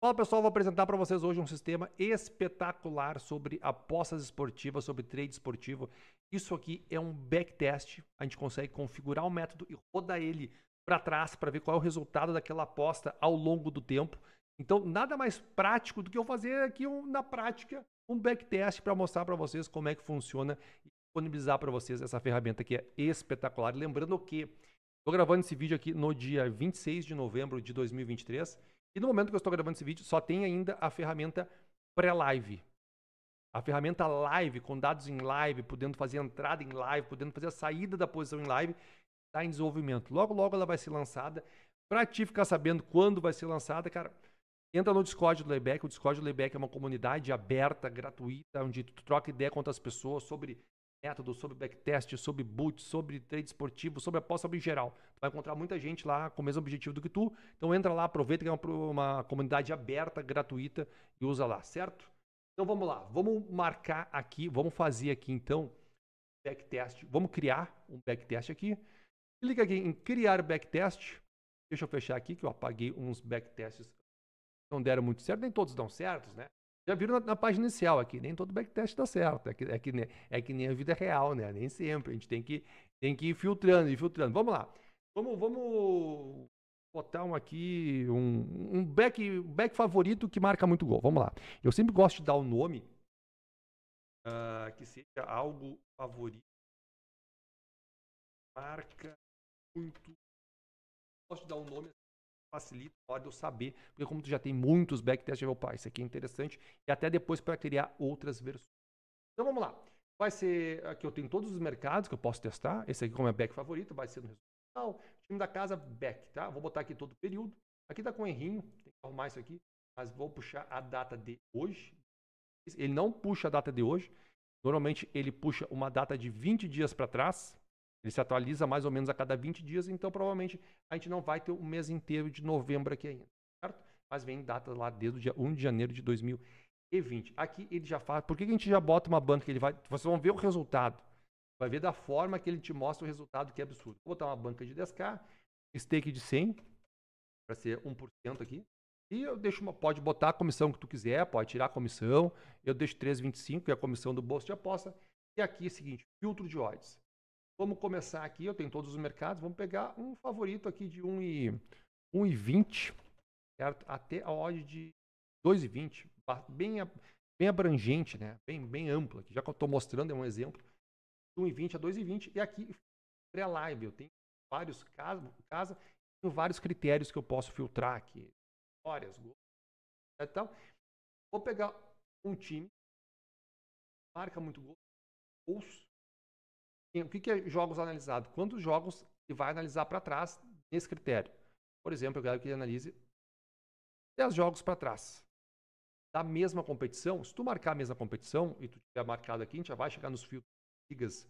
Fala pessoal, vou apresentar para vocês hoje um sistema espetacular sobre apostas esportivas, sobre trade esportivo. Isso aqui é um backtest, a gente consegue configurar o método e rodar ele para trás para ver qual é o resultado daquela aposta ao longo do tempo. Então, nada mais prático do que eu fazer aqui um, na prática um backtest para mostrar para vocês como é que funciona e disponibilizar para vocês essa ferramenta que é espetacular. Lembrando que estou gravando esse vídeo aqui no dia 26 de novembro de 2023. E no momento que eu estou gravando esse vídeo, só tem ainda a ferramenta pré-live. A ferramenta live, com dados em live, podendo fazer a entrada em live, podendo fazer a saída da posição em live, está em desenvolvimento. Logo, logo ela vai ser lançada. Para ti ficar sabendo quando vai ser lançada, cara, entra no Discord do Layback. O Discord do Layback é uma comunidade aberta, gratuita, onde tu troca ideia com outras pessoas sobre método, sobre backtest, sobre boot, sobre trade esportivo, sobre aposta, em geral. Tu vai encontrar muita gente lá com o mesmo objetivo do que tu. Então entra lá, aproveita que é uma, uma comunidade aberta, gratuita e usa lá, certo? Então vamos lá, vamos marcar aqui, vamos fazer aqui então backtest. Vamos criar um backtest aqui. Clica aqui em criar backtest. Deixa eu fechar aqui que eu apaguei uns backtests não deram muito certo, nem todos dão certos, né? Já viram na, na, página inicial aqui, nem todo backtest dá certo. É que, é, que, é que nem a vida real, né? Nem sempre. A gente tem que, tem que ir filtrando e filtrando. Vamos lá. Vamos, vamos botar um aqui, um, um back, back favorito que marca muito gol. Vamos lá. Eu sempre gosto de dar o um nome uh, que seja algo favorito. Marca muito. Gosto de dar um nome facilita a hora de eu saber, porque como tu já tem muitos backtests, eu vou, pai isso aqui é interessante, e até depois para criar outras versões. Então vamos lá. Vai ser, aqui ah, eu tenho todos os mercados que eu posso testar, esse aqui como é back favorito, vai ser no resultado. Time da casa, back, tá? Vou botar aqui todo o período. Aqui tá com errinho, tem que arrumar isso aqui, mas vou puxar a data de hoje. Ele não puxa a data de hoje, normalmente ele puxa uma data de 20 dias para trás, ele se atualiza mais ou menos a cada 20 dias, então provavelmente a gente não vai ter o mês inteiro de novembro aqui ainda, certo? Mas vem datas lá desde o dia 1 de janeiro de 2020. Aqui ele já faz. Por que a gente já bota uma banca que ele vai. Vocês vão ver o resultado. Vai ver da forma que ele te mostra o resultado, que é absurdo. Vou botar uma banca de 10K, stake de 100, para ser 1% aqui. E eu deixo uma, pode botar a comissão que tu quiser, pode tirar a comissão. Eu deixo 3,25, que é a comissão do bolso de aposta. E aqui é o seguinte, filtro de odds. Vamos começar aqui, eu tenho todos os mercados, vamos pegar um favorito aqui de 1,20, certo? Até a odd de 2,20, bem, bem abrangente, né? Bem, bem ampla, que já que eu estou mostrando é um exemplo, de 1,20 a 2,20, e aqui pré-live, eu tenho vários casos, casa, tenho vários critérios que eu posso filtrar aqui, histórias, gols, então, vou pegar um time, marca muito gol, gols, o que, que é jogos analisados? Quantos jogos ele vai analisar para trás nesse critério? Por exemplo, eu quero que ele analise 10 jogos para trás da mesma competição. Se tu marcar a mesma competição e tu tiver marcado aqui, a gente já vai chegar nos filtros de ligas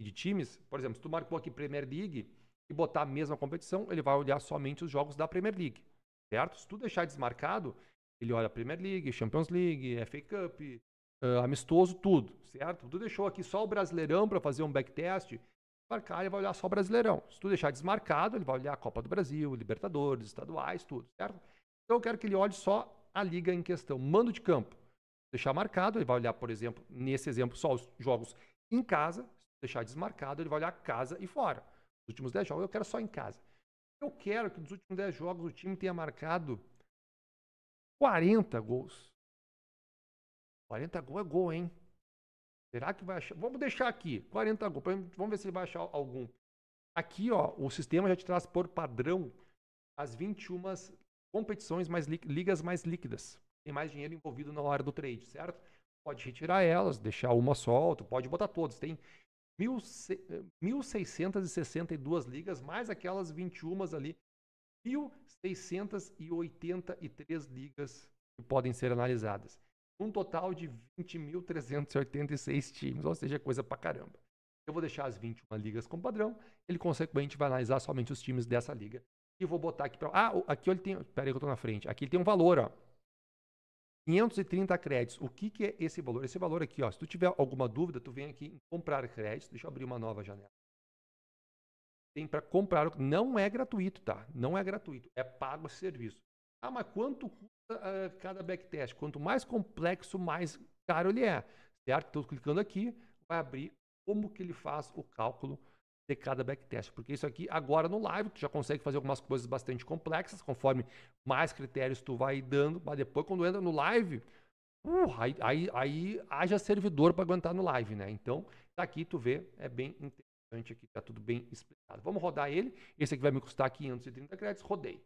e de times. Por exemplo, se tu marcou aqui Premier League e botar a mesma competição, ele vai olhar somente os jogos da Premier League, certo? Se tu deixar desmarcado, ele olha Premier League, Champions League, FA Cup, uh, amistoso, tudo, certo? Tu deixou aqui só o Brasileirão para fazer um backtest, marcar ele vai olhar só o Brasileirão. Se tu deixar desmarcado, ele vai olhar a Copa do Brasil, Libertadores, estaduais, tudo, certo? Então eu quero que ele olhe só a liga em questão, mando de campo. Deixar marcado, ele vai olhar, por exemplo, nesse exemplo, só os jogos em casa. deixar desmarcado, ele vai olhar casa e fora. Os últimos 10 jogos eu quero só em casa. Eu quero que nos últimos 10 jogos o time tenha marcado 40 gols. 40 gols é gol, hein? Será que vai achar? Vamos deixar aqui, 40 gols. Vamos ver se ele vai achar algum. Aqui, ó, o sistema já te traz por padrão as 21 competições mais ligas mais líquidas. Tem mais dinheiro envolvido na hora do trade, certo? Pode retirar elas, deixar uma solta, pode botar todos. Tem 1.662 ligas, mais aquelas 21 ali. 1.683 ligas que podem ser analisadas um total de 20.386 times, ou seja, coisa pra caramba. Eu vou deixar as 21 ligas como padrão, ele consequentemente vai analisar somente os times dessa liga. E vou botar aqui para. Ah, aqui ele tem. Pera aí que eu tô na frente. Aqui ele tem um valor, ó. 530 créditos. O que, que é esse valor? Esse valor aqui, ó. Se tu tiver alguma dúvida, tu vem aqui em comprar créditos. Deixa eu abrir uma nova janela. Tem para comprar. Não é gratuito, tá? Não é gratuito. É pago esse serviço. Ah, mas quanto a cada backtest. Quanto mais complexo, mais caro ele é. Certo? Então, clicando aqui, vai abrir como que ele faz o cálculo de cada backtest. Porque isso aqui, agora no live, tu já consegue fazer algumas coisas bastante complexas, conforme mais critérios tu vai dando, mas depois quando entra no live, uh, aí, aí, aí haja servidor para aguentar no live, né? Então, daqui tá tu vê, é bem interessante aqui, tá tudo bem explicado. Vamos rodar ele, esse aqui vai me custar 530 créditos, rodei.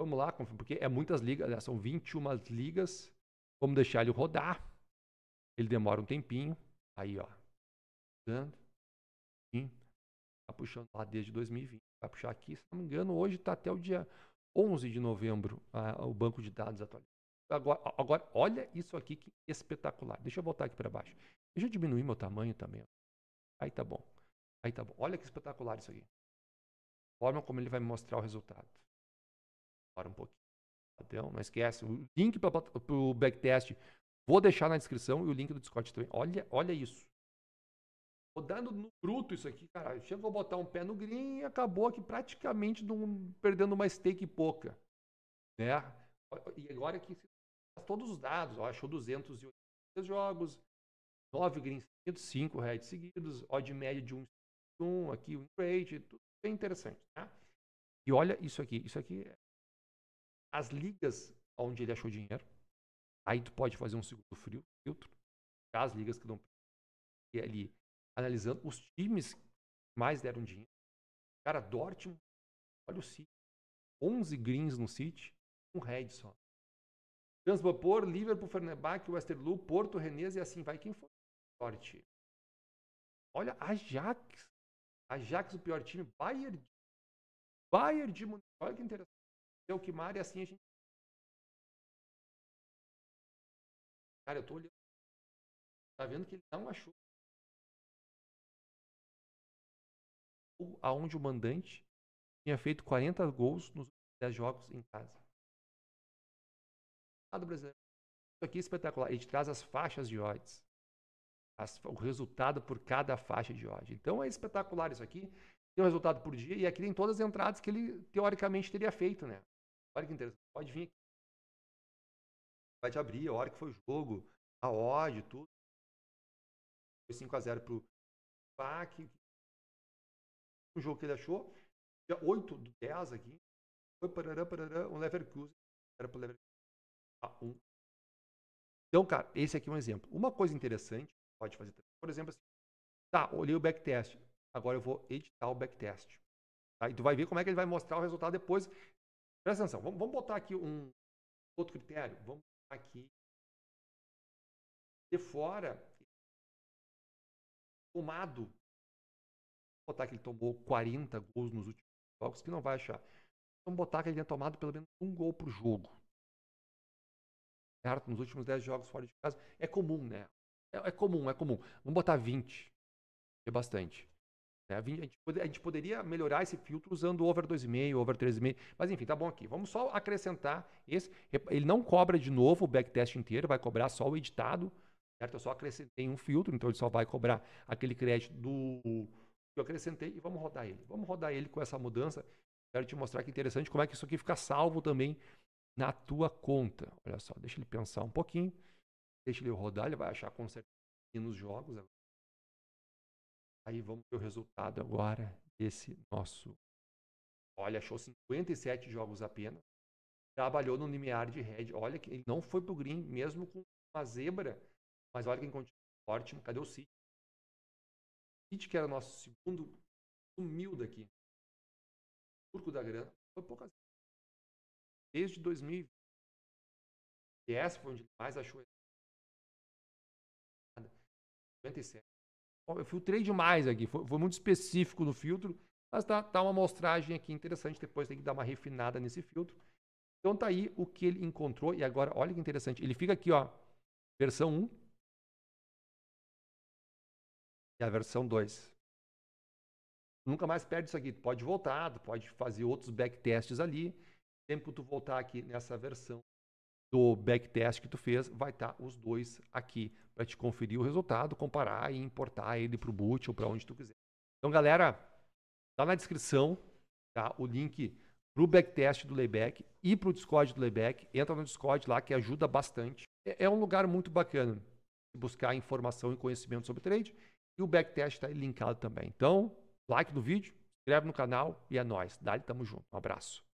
Vamos lá, porque é muitas ligas, são 21 ligas. Vamos deixar ele rodar. Ele demora um tempinho. Aí, ó. Tá puxando lá desde 2020. Vai puxar aqui, se não me engano, hoje está até o dia 11 de novembro o banco de dados atualizado. Agora, agora, olha isso aqui que espetacular. Deixa eu voltar aqui para baixo. Deixa eu diminuir meu tamanho também. Aí tá bom. Aí tá bom. Olha que espetacular isso aqui. Forma como ele vai mostrar o resultado. Para um pouquinho. Então, não esquece. O link para o backtest vou deixar na descrição e o link do Discord também. Olha, olha isso. Rodando no bruto isso aqui, cara. Chegou a botar um pé no green e acabou aqui praticamente num, perdendo uma stake pouca. Né? E agora aqui todos os dados. Ó, achou 280 jogos, 9 greens seguidos, 5 reds seguidos, odd média de um aqui, um rate, tudo bem interessante. Né? E olha isso aqui. Isso aqui é as ligas onde ele achou dinheiro. Aí tu pode fazer um segundo frio, filtro, tá? as ligas que dão e ali analisando os times que mais deram dinheiro. Cara, Dortmund, olha o City, 11 greens no City, um red só. Transvapor, Liverpool, Fernebach, Westerlo, Porto, Rennes e assim vai quem for. Sorte. Olha, Ajax. Ajax, o pior time. Bayern. Bayern de Munique. Olha que interessante. É o Belchimário e assim a gente. Cara, eu tô olhando. Tá vendo que ele não achou. Aonde o mandante tinha feito 40 gols nos 10 jogos em casa. Do brasileiro. Isso aqui é espetacular. A gente traz as faixas de odds. As, o resultado por cada faixa de odds. Então é espetacular isso aqui. Tem um resultado por dia e aqui tem todas as entradas que ele teoricamente teria feito, né? Olha que interessante. Pode vir aqui. Vai te abrir a hora que foi o jogo, a ódio, tudo. Foi 5x0 pro Pac. O jogo que ele achou. Dia 8 do 10 aqui. Foi parará, parará, um Leverkusen. Era pro Leverkusen. A 1. Então, cara, esse aqui é um exemplo. Uma coisa interessante, pode fazer. Por exemplo, assim, tá, olhei o backtest. Agora eu vou editar o backtest. Tá? E tu vai ver como é que ele vai mostrar o resultado depois Presta atenção, vamos, vamos botar aqui um outro critério. Vamos botar aqui de fora tomado. Vamos botar que ele tomou 40 gols nos últimos jogos, que não vai achar. Vamos botar que ele tenha tomado pelo menos um gol por jogo. Certo? Nos últimos 10 jogos fora de casa. É comum, né? É, é comum, é comum. Vamos botar 20. É bastante. Né? A gente, a gente poderia melhorar esse filtro usando over 2,5, over 3,5, mas enfim, tá bom aqui. Vamos só acrescentar esse. Ele não cobra de novo o backtest inteiro, vai cobrar só o editado, certo? Eu só acrescentei um filtro, então ele só vai cobrar aquele crédito do que eu acrescentei e vamos rodar ele. Vamos rodar ele com essa mudança. Quero te mostrar que é interessante como é que isso aqui fica salvo também na tua conta. Olha só, deixa ele pensar um pouquinho, deixa ele rodar, ele vai achar com certeza nos jogos agora. Né? Aí vamos ver o resultado agora desse nosso. Olha, achou 57 jogos apenas. Trabalhou no limiar de red. Olha, que ele não foi pro green, mesmo com uma zebra. Mas olha quem continua ótimo. Cadê o City? O City, que era nosso segundo, sumiu daqui. Turco da grana. Foi poucas Desde 2020. E essa foi onde mais achou. 57 eu filtrei demais aqui, foi, foi muito específico no filtro, mas tá, tá uma amostragem aqui interessante, depois tem que dar uma refinada nesse filtro. Então tá aí o que ele encontrou e agora olha que interessante, ele fica aqui, ó, versão 1 e a versão 2. Nunca mais perde isso aqui, tu pode voltar, tu pode fazer outros backtests ali, tempo tu voltar aqui nessa versão do backtest que tu fez, vai estar tá os dois aqui para te conferir o resultado, comparar e importar ele para o boot ou para onde tu quiser. Então, galera, tá na descrição tá, o link para o backtest do Layback e para o Discord do Layback. Entra no Discord lá que ajuda bastante. É, é um lugar muito bacana buscar informação e conhecimento sobre trade. E o backtest está linkado também. Então, like no vídeo, inscreve no canal e é nóis. Dali, tamo junto. Um abraço.